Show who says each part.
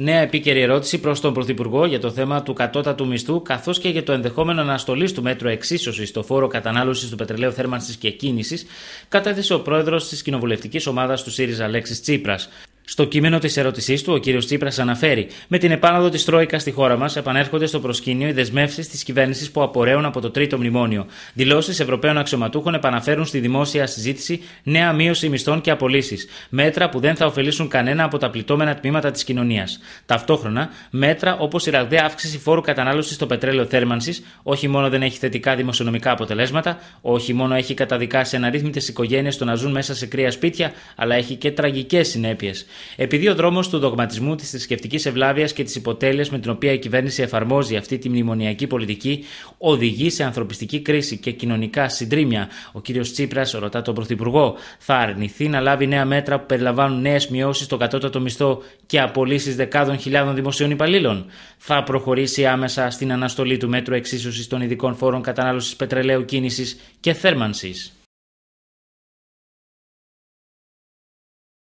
Speaker 1: Νέα επίκαιρη ερώτηση προς τον Πρωθυπουργό για το θέμα του κατώτατου μισθού, καθώς και για το ενδεχόμενο αναστολής του μέτρου εξίσωσης στο φόρο κατανάλωσης του πετρελαίου θέρμανσης και κίνησης, κατέθεσε ο πρόεδρος της κοινοβουλευτικής ομάδας του ΣΥΡΙΖΑ Αλέξης Τσίπρας. Στο κείμενο της ερώτησή του, ο κ. Τσίπρας αναφέρει: Με την επάνωδο της Τρόικα στη χώρα μας, επανέρχονται στο προσκήνιο οι δεσμεύσεις της κυβέρνησης που απορρέουν από το τρίτο μνημόνιο. Δηλώσεις Ευρωπαίων αξιωματούχων επαναφέρουν στη δημόσια συζήτηση νέα μείωση μισθών και απολύσεις. Μέτρα που δεν θα ωφελήσουν κανένα από τα πληττόμενα τμήματα της κοινωνίας. Ταυτόχρονα, μέτρα όπως η ραγδαία αύξηση φόρου κατανάλωσης στο πετρέλαιο θέρμανσης, όχι μόνο δεν έχει θετικά δημοσιονομικά αποτελέσματα, όχι μόνο έχει καταδικάσει αναρρύθμιτες οικογένειες στο να ζουν μέσα σε κρύα σπίτια, αλλά έχει και τραγικές συνέπειες. Επειδή ο δρόμος του δογματισμού, της θρησκευτικής ευλάβειας και της υποτέλειας με την οποία η κυβέρνηση εφαρμόζει αυτή τη μνημονιακή πολιτική οδηγεί σε ανθρωπιστική κρίση και κοινωνικά συντρίμια, ο κ. Τσίπρας ρωτά τον Πρωθυπουργό, θα αρνηθεί να λάβει νέα μέτρα που περιλαμβάνουν νέες μειώσεις στο κατώτατο μισθό και απολύσεις δεκάδων χιλιάδων δημοσίων υπαλλήλων. Θα προχωρήσει άμεσα στην αναστολή του μέτρου εξίσωσης των ειδικών φόρων κατανάλωσης πετρελαίου κίνησης και θέρμανσης.